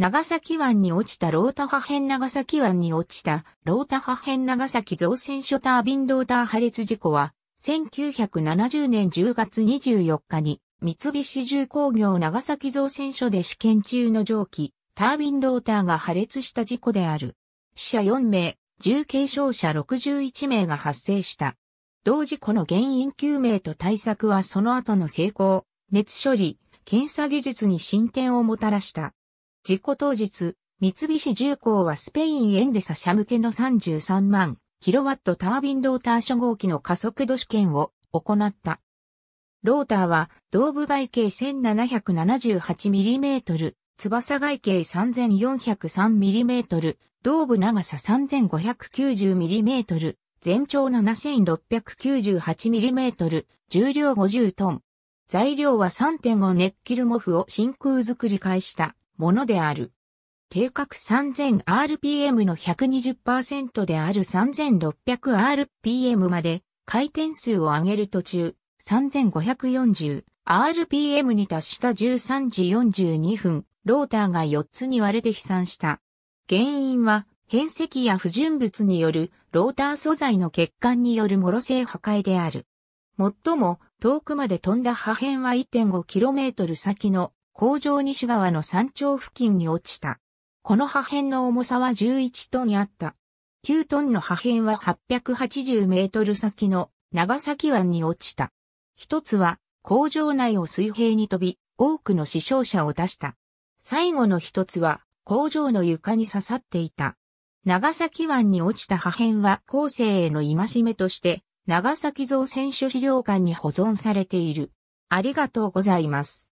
長崎湾に落ちたロータ破片長崎湾に落ちたロータ破片長崎造船所タービンローター破裂事故は、1970年10月24日に、三菱重工業長崎造船所で試験中の蒸気、タービンローターが破裂した事故である。死者4名、重軽傷者61名が発生した。同事故の原因究明と対策はその後の成功、熱処理、検査技術に進展をもたらした。事故当日、三菱重工はスペインエンデサ社向けの33万キロワットタービンローター初号機の加速度試験を行った。ローターは、胴部外径 1778mm、翼外径 3403mm、胴部長さ 3590mm、全長 7698mm、重量50トン。材料は3.5ネッキルモフを真空作り返した。ものである。定格 3000rpm の120%である 3600rpm まで回転数を上げる途中、3540rpm に達した13時42分、ローターが4つに割れて飛散した。原因は、変石や不純物によるローター素材の欠陥による脆性破壊である。もっとも、遠くまで飛んだ破片は 1.5km 先の工場西側の山頂付近に落ちた。この破片の重さは11トンにあった。9トンの破片は880メートル先の長崎湾に落ちた。一つは工場内を水平に飛び、多くの死傷者を出した。最後の一つは工場の床に刺さっていた。長崎湾に落ちた破片は後世への戒めとして、長崎造船所資料館に保存されている。ありがとうございます。